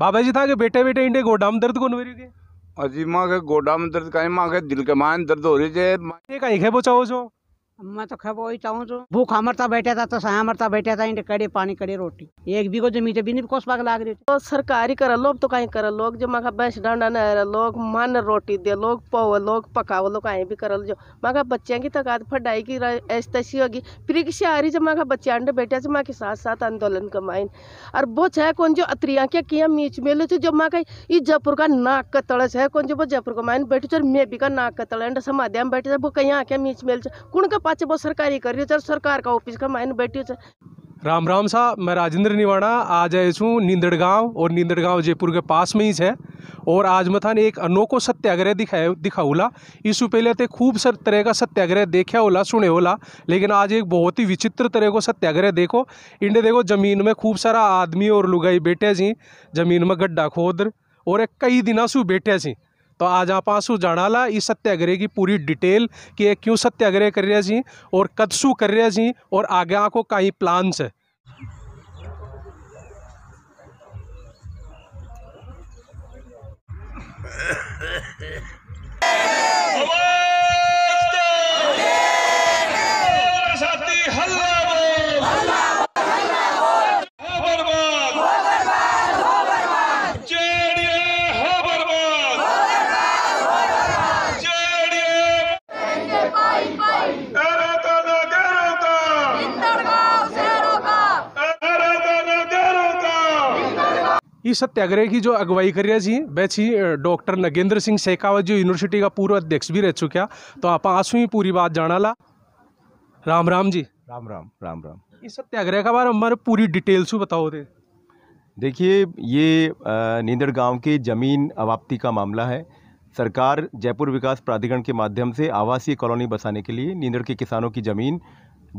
बाबा जी था के बेटे बेटे इंडे गोडाम दर्द कौन हो रही के अजी माँ के गोडाम दर्द कहीं माँ के दिल के मान दर्द हो रही है ये कहीं बचाओ जो मैं तो खब वही चाहूँ तो भूख अमरता बैठा था तो सहा अमरता बैठा था इंटे कड़े पानी कड़े रोटी एक बीघो जमीन जमीन भी कोसबाग लाग रही तो सरकारी करा लोग तो कहीं करा लोग जो मखा भैंस डांडा ना रहा लोग मन रोटी दे लोग पव लोग पकाव लोग कहीं भी कर जो मखा बच्चे की तकात फटाई की ऐसी तैसी होगी फिर किसी आ रही जो मखा बच्चे अंडे बैठे जो माँ के साथ साथ आंदोलन कमाइन और वो है कौन जो अतरिया क्या किया मीच मेले थे जो माँ का इस जयपुर का नाक का तड़स है कौन जो वो जयपुर कमाइन बैठे जो मैं भी का नाक का तड़ समाध्या में बैठे थे वो कहीं आके मीच मेल कुण का पाचे बहुत सरकारी कर रही हो सरकार का ऑफिस का मायने बैठी हो राम राम सा मैं राजेंद्र निवाणा आज आए छूँ नींदड़ गाँव और नींदड़ गाँव जयपुर के पास में ही है और आज मथान एक अनोखो सत्याग्रह दिखा दिखाऊला इससे पहले तो खूब सर तरह का सत्याग्रह देखा होला सुने होला लेकिन आज एक बहुत ही विचित्र तरह को सत्याग्रह देखो इंडे देखो जमीन में खूब सारा आदमी और लुगाई बैठे जी जमीन में गड्ढा खोद और एक कई दिना सू बैठे सी तो आज आप आंसू जानाला इस सत्याग्रह की पूरी डिटेल कि ये क्यों सत्याग्रह कर रहे जी और कदसू कर रहे जी और आगे को कहीं प्लान है ये सत्याग्रह की जो अगुवाई कर करिया जी वह छी डॉक्टर नगेंद्र सिंह शेखावत जो यूनिवर्सिटी का पूर्व अध्यक्ष भी रह चुका तो आप आंसू ही पूरी बात जाना ला राम राम जी राम राम राम राम इस सत्याग्रह का बारे हमारे पूरी डिटेल से बताओ दे देखिए ये नींदड़ गांव के ज़मीन अवाप्ति का मामला है सरकार जयपुर विकास प्राधिकरण के माध्यम से आवासीय कॉलोनी बसाने के लिए नींदड़ के किसानों की ज़मीन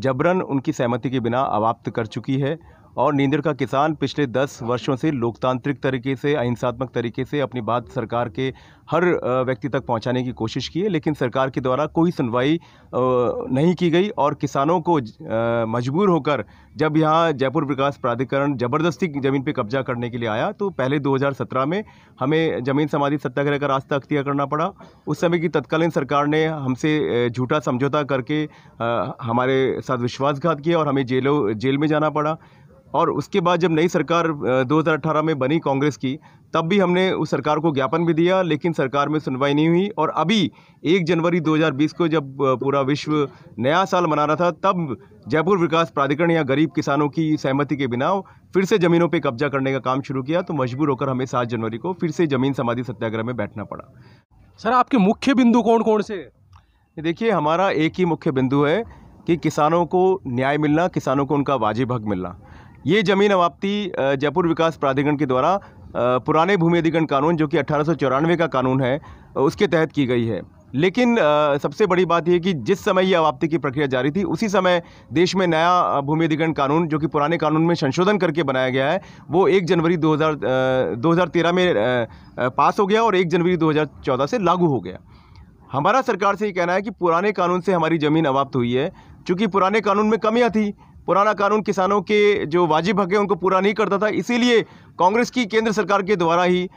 जबरन उनकी सहमति के बिना अवाप्त कर चुकी है और नींदेड़ का किसान पिछले दस वर्षों से लोकतांत्रिक तरीके से अहिंसात्मक तरीके से अपनी बात सरकार के हर व्यक्ति तक पहुंचाने की कोशिश की है लेकिन सरकार के द्वारा कोई सुनवाई नहीं की गई और किसानों को मजबूर होकर जब यहाँ जयपुर विकास प्राधिकरण ज़बरदस्ती ज़मीन पर कब्जा करने के लिए आया तो पहले 2017 में हमें ज़मीन समाधि सत्याग्रह का रास्ता अख्तियार करना पड़ा उस समय की तत्कालीन सरकार ने हमसे झूठा समझौता करके हमारे साथ विश्वासघात किया और हमें जेलों जेल में जाना पड़ा और उसके बाद जब नई सरकार 2018 में बनी कांग्रेस की तब भी हमने उस सरकार को ज्ञापन भी दिया लेकिन सरकार में सुनवाई नहीं हुई और अभी 1 जनवरी 2020 को जब पूरा विश्व नया साल मना रहा था तब जयपुर विकास प्राधिकरण या गरीब किसानों की सहमति के बिना फिर से ज़मीनों पर कब्जा करने का काम शुरू किया तो मजबूर होकर हमें सात जनवरी को फिर से ज़मीन समाधि सत्याग्रह में बैठना पड़ा सर आपके मुख्य बिंदु कौन कौन से देखिए हमारा एक ही मुख्य बिंदु है कि किसानों को न्याय मिलना किसानों को उनका वाजिब हक मिलना ये जमीन अवाप्ति जयपुर विकास प्राधिकरण के द्वारा पुराने भूमि अधिकरण कानून जो कि अठारह का कानून है उसके तहत की गई है लेकिन सबसे बड़ी बात यह कि जिस समय यह अवाप्ति की प्रक्रिया जारी थी उसी समय देश में नया भूमि अधिकरण कानून जो कि पुराने कानून में संशोधन करके बनाया गया है वो एक जनवरी 2000 2013 में पास हो गया और एक जनवरी 2014 से लागू हो गया हमारा सरकार से ये कहना है कि पुराने कानून से हमारी ज़मीन अवाप्त हुई है चूँकि पुराने कानून में कमियाँ थी पुराना कानून किसानों के जो वाजिब हक है उनको पूरा नहीं करता था इसीलिए कांग्रेस की केंद्र सरकार के द्वारा ही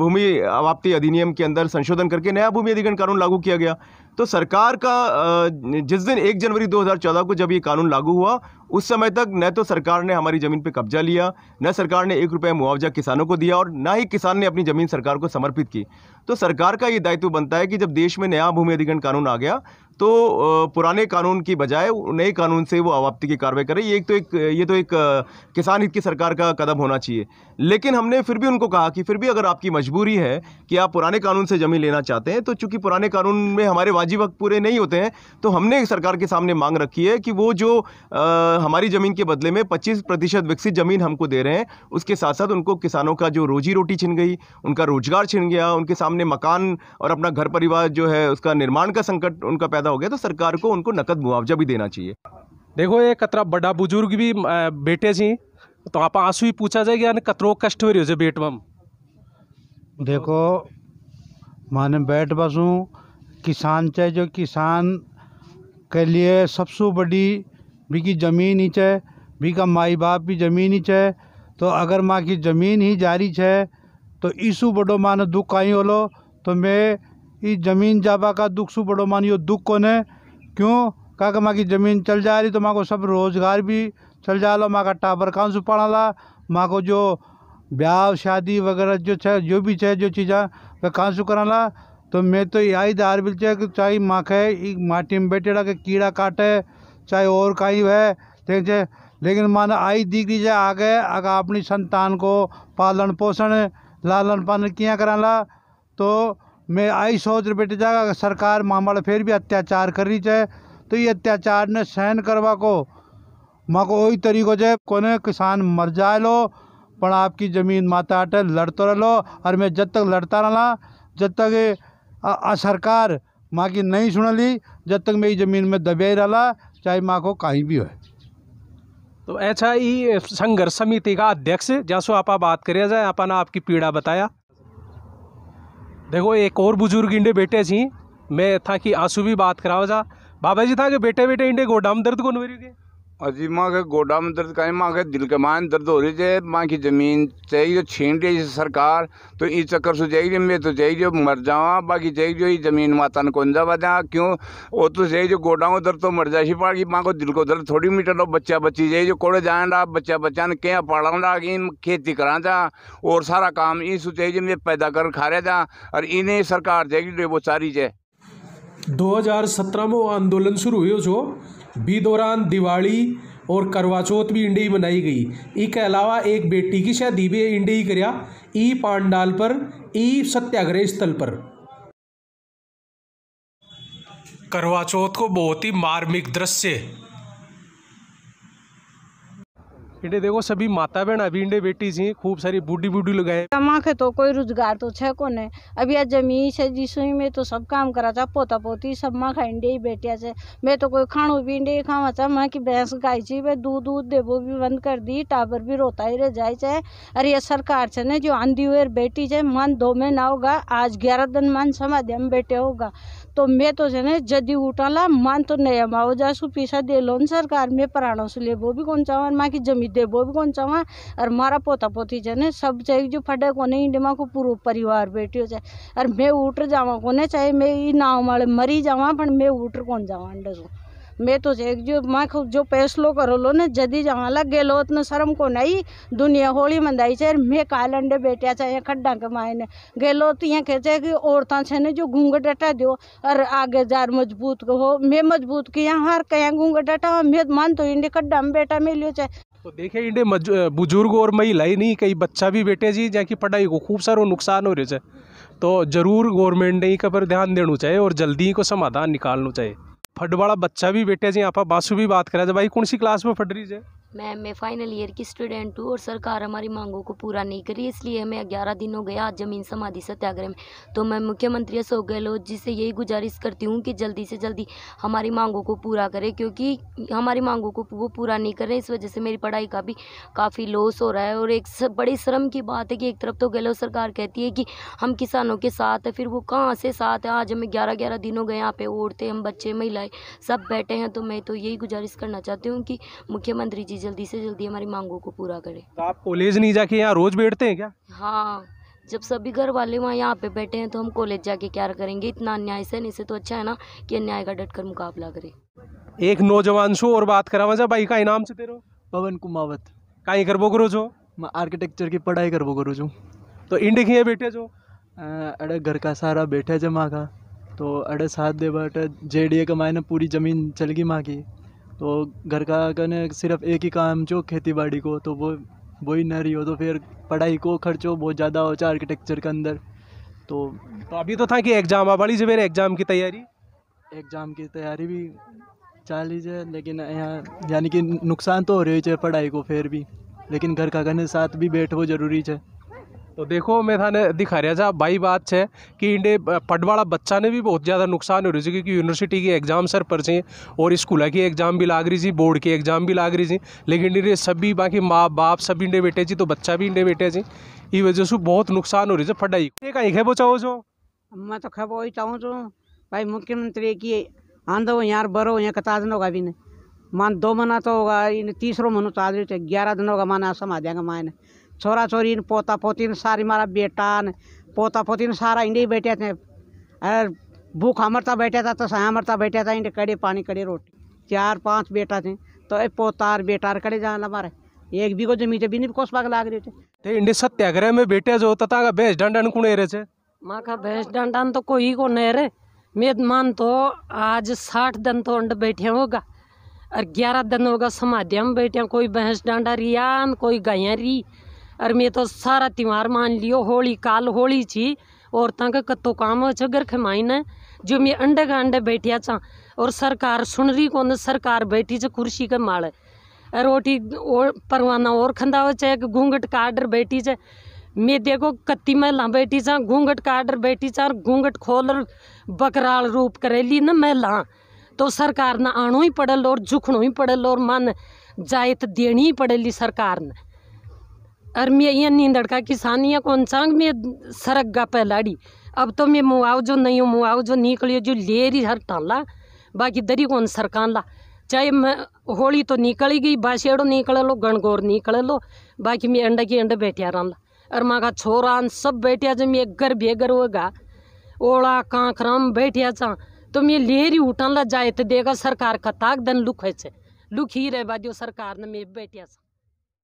भूमि आवाप्ति अधिनियम के अंदर संशोधन करके नया भूमि अधिग्रहण कानून लागू किया गया तो सरकार का जिस दिन एक जनवरी 2014 को जब ये कानून लागू हुआ उस समय तक न तो सरकार ने हमारी ज़मीन पे कब्जा लिया न सरकार ने एक रुपये मुआवजा किसानों को दिया और ना ही किसान ने अपनी ज़मीन सरकार को समर्पित की तो सरकार का ये दायित्व बनता है कि जब देश में नया भूमि अधिग्रहण कानून आ गया तो पुराने कानून की बजाय नए कानून से वो आवाप्ति की कार्रवाई करे ये एक तो एक ये तो एक किसान हित की सरकार का कदम होना चाहिए लेकिन हमने फिर भी उनको कहा कि फिर भी अगर आपकी मजबूरी है कि आप पुराने कानून से ज़मीन लेना चाहते हैं तो चूँकि पुराने कानून में हमारे वाजिब कागजी वक्त पूरे नहीं होते हैं तो हमने सरकार के सामने मांग रखी है कि वो जो आ, हमारी ज़मीन के बदले में 25 प्रतिशत विकसित ज़मीन हमको दे रहे हैं उसके साथ साथ उनको किसानों का जो रोजी रोटी छिन गई उनका रोजगार छिन गया उनके सामने मकान और अपना घर परिवार जो है उसका निर्माण का संकट उनका पैदा हो गया तो सरकार को उनको नकद मुआवजा भी देना चाहिए देखो ये कतरा बड़ा बुजुर्ग भी बेटे जी तो आप आंसू ही पूछा जाए यानी कतरो कष्ट हो रही हो बेटवम देखो माने बैठ बसूँ किसान छे जो किसान के लिए सबसे बड़ी भी की ज़मीन ही छे का माई बाप भी ज़मीन ही छे तो अगर माँ की ज़मीन ही जारी छे तो ईसु बड़ो मानो दुख आई होलो तो मैं इस ज़मीन जाबा का दुख सु बड़ो मान यो दुख कौन है क्यों का माँ की ज़मीन चल जा रही तो माँ को सब रोज़गार भी चल जा लो माँ का टाबर से पढ़ा ला माँ को जो ब्याह शादी वगैरह जो छे जो भी छे जो चीज़ा वह से सु कराला तो मैं तो यही दार बिल चाहे माखे ई माटी में बैठे के कीड़ा काटे चाहे और कहीं है ठीक है लेकिन मान आई दिख जे आगे अगर अपनी संतान को पालन पोषण लालन पालन किया कराला तो मैं आई सोच बैठे जाएगा सरकार मामला फिर भी अत्याचार कर रही चाहे तो ये अत्याचार ने सहन करवा को माँ को वही तरीको जे कोने किसान मर जाए लो पर आपकी ज़मीन माता आटे लड़ते रह लो और मैं जब तक लड़ता रहा जब तक आ, आ सरकार माँ की नहीं ली जब तक मेरी ज़मीन में दबे रहा चाहे माँ को कहीं भी हो तो ऐसा ही संघर्ष समिति का अध्यक्ष जैसो आप बात करे जाए आप आपकी पीड़ा बताया देखो एक और बुजुर्ग इंडे बेटे थी मैं था कि आंसू भी बात कराओ जा बाबा जी था कि बेटे बेटे इंडे गोडाम दर्द को नवेरी के अजी माँ के गोडा में दर्द कहीं माँ के दिल के मान दर्द हो रही है माँ की ज़मीन चाहिए जो छीन रही है सरकार तो इस चक्कर से जाइ मैं तो जाइ जो मर जावा बाकी जाइ जो ये ज़मीन माता ने कौन जावा जा क्यों वो तो जाइ जो गोडा में दर्द तो मर जाए पाड़ी माँ को दिल को दर्द थोड़ी मीटर लो बच्चा बच्ची जाइ जो कोड़े जाए रहा बच्चा बच्चा ने क्या पढ़ा रहा कि खेती करा जा और सारा काम इन सु चाहिए मैं पैदा कर खा रहा जा और इन्हें सरकार जाएगी वो सारी दो हजार सत्रह में आंदोलन शुरू हुए जो भी दौरान दिवाली और करवा चौथ भी इंडी मनाई गई इसके अलावा एक बेटी की शादी भी इंडी कराया ई पांडाल पर ई सत्याग्रह स्थल पर करवा चौथ को बहुत ही मार्मिक दृश्य इंडे देखो सभी माता बहन अभी इंडे बेटी जी खूब सारी बूढ़ी बूढ़ी लगाए कमा के तो कोई रोजगार तो छे को अभी आज जमी से जिसोई में तो सब काम करा था पोता पोती सब माँ खा इंडे ही बेटिया से मैं तो कोई खाणो भी इंडे ही खावा था माँ की भैंस गाय छी वे दूध दूध देवो भी बंद कर दी टाबर भी रोता ही रह जाए चाहे अरे ये सरकार से ने जो आंधी हुए बेटी छे मन दो में ना होगा आज ग्यारह दिन मन समाधि में बेटे होगा तो मैं तो जने जदि उठाला मान तो નહીં એમાં हो जाए उसको पैसा दे लो सरकार में पराणों से ले वो भी कौन चावा माँ की जमी दे वो भी कौन चावा और मारा पोता पोती जने सब चाहे जो फटे को नहीं दिमाग को पूरा परिवार बैठे हो जाए और मैं उठ जावा कौन चाहे मैं नाव हमारे मरी जावा पर मैं उठ कौन जावा अंडर मैं तो एक जो मैं जो फैसलो करो लो ने जदी जहाँ लो तो शर्म को नहीं दुनिया होली मंदाई चाहे मैं काल अंडे बेटिया चाहे खड्डा के मायने लो तो यहाँ कहते कि औरत ने जो घूंघ डटा दो और आगे जार मजबूत हो मैं मजबूत की यहाँ हर कहीं घूंघ डटा मैं मान तो इंडे खड्डा में बेटा मिलियो चाहे तो देखे इंडे बुजुर्ग और ही नहीं कई बच्चा भी बेटे जी जहाँ की पढ़ाई को खूब सारो नुकसान हो रहे थे तो जरूर गवर्नमेंट ने ही पर ध्यान देना चाहिए और जल्दी ही को समाधान निकालना चाहिए फटवाड़ा बच्चा भी बैठे जी आप बासु भी बात करा तो भाई कौन सी क्लास में फट रही है मैम मैं फाइनल ईयर की स्टूडेंट हूँ और सरकार हमारी मांगों को पूरा नहीं करी इसलिए हमें ग्यारह दिन हो गया आज जमीन समाधि सत्याग्रह में तो मैं मुख्यमंत्री अशोक गहलोत जी से यही गुजारिश करती हूँ कि जल्दी से जल्दी हमारी मांगों को पूरा करें क्योंकि हमारी मांगों को वो पूरा नहीं कर रहे इस वजह से मेरी पढ़ाई का भी काफ़ी लॉस हो रहा है और एक बड़ी शर्म की बात है कि एक तरफ तो गहलोत सरकार कहती है कि हम किसानों के साथ है फिर वो कहाँ से साथ है आज हमें ग्यारह ग्यारह दिन हो गए यहाँ पे ओढ़ते हम बच्चे महिलाएं हमारे सब बैठे हैं तो मैं तो यही गुजारिश करना चाहती हूँ कि मुख्यमंत्री जी जल्दी से जल्दी हमारी मांगों को पूरा करें तो आप कॉलेज नहीं जाके यहाँ रोज बैठते हैं क्या हाँ जब सभी घर वाले वहाँ यहाँ पे बैठे हैं तो हम कॉलेज जाके क्या करेंगे इतना अन्याय से नहीं से तो अच्छा है ना कि अन्याय का डटकर मुकाबला करें एक नौजवान शो और बात करा मजा भाई का इनाम से तेरो पवन कुमावत काई करबो करो जो मैं आर्किटेक्चर की पढ़ाई करबो करो जो तो इंड किए बैठे जो अरे घर का सारा बैठे जमा का तो अड़े साथ दे बट जे डी ए का मायने पूरी ज़मीन चल गई माँ की तो घर का कने सिर्फ एक ही काम जो खेती बाड़ी को तो वो वो न रही हो तो फिर पढ़ाई को खर्चो बहुत ज़्यादा हो चाहे आर्किटेक्चर के अंदर तो तो अभी तो था कि एग्ज़ाम अब वाली मेरे एग्ज़ाम की तैयारी एग्ज़ाम की तैयारी भी चाह लीजिए लेकिन यहाँ यानी कि नुकसान तो हो रही है पढ़ाई को फिर भी लेकिन घर का कहने साथ भी बैठ वो जरूरी है तो देखो मैं તને દિખા રહ્યા છે આ બાઈ વાત છે कि इंडे पटवाड़ा बच्चा ने भी बहुत ज़्यादा नुकसान हो रही थी क्योंकि यूनिवर्सिटी की एग्ज़ाम सर पर थी और स्कूल की एग्ज़ाम भी लाग रही थी बोर्ड की एग्ज़ाम भी लाग रही थी लेकिन इंडे सभी बाकी माँ बाप सब इंडे बैठे थी तो बच्चा भी इंडे बैठे थी ये वजह से बहुत नुकसान हो रही थी पढ़ाई कहीं खेबो चाहो जो मैं तो खेबो ही चाहूँ जो भाई मुख्यमंत्री की आंदो यार बरो यहाँ दिन होगा अभी मान दो मना तो होगा तीसरो मनो तो आदमी ग्यारह दिन होगा आसम आ जाएगा मायने छोरा छोरी पोता पोती सारी मारा बेटा पोता पोती सारा इंडे ही बैठे थे अरे भूख अमरता बैठे था तो सहा बैठे था इंडे कड़े पानी कड़े रोटी चार पांच बेटा थे तो ए पोतार बेटा कड़े जाना मारे एक बीघो जमीन भी नहीं कोस बाग लाग रही थे तो इंडे सत्याग्रह में बेटे जो होता था भैंस डंडन कुणे रहे थे माँ का भैंस डंडन तो कोई को नहीं रहे मान तो आज साठ दिन तो अंड बैठे होगा और ग्यारह दिन होगा समाधि में बैठे कोई भैंस डांडा रियान कोई गाय री और मैं तो सारा त्यौहार मान लियो होली काल होली ची औरतों का कत्तो काम हो घर के मायने जो मैं अंडे का अंडे बैठिया चा और सरकार सुन रही कौन सरकार बैठी छ कुर्सी के माल रोटी और परवाना और हो चाहे घूंघट काडर बैठी छे मैं देखो कत्ती महिला बैठी छा घूंघट काडर बैठी छा घूंघट खोल बकराल रूप करेली न महिला तो सरकार ना आनो ही पड़ल और झुकनो ही पड़ल और मन जायत देनी ही पड़ेली सरकार ने और मैं ये नींद लड़का किसानिया कौन सांग में सरक गा पहलाड़ी अब तो मैं मुआवजो नहीं हूँ मुआवजो निकलियो जो ले रही हर टाला बाकी दरी कौन सरकान ला चाहे मैं होली तो निकल गई बाशेड़ो निकल लो गणगौर निकल लो बाकी मैं अंडा की अंडा बैठिया रहा और माँ का छोरान सब बैठिया जो मैं घर बेघर होगा ओड़ा कांख राम बैठिया चा तो मैं लेरी उठान ला जाए तो देगा सरकार का ताक दन लुक है लुक ही रह बाजो सरकार ने मैं बैठिया सा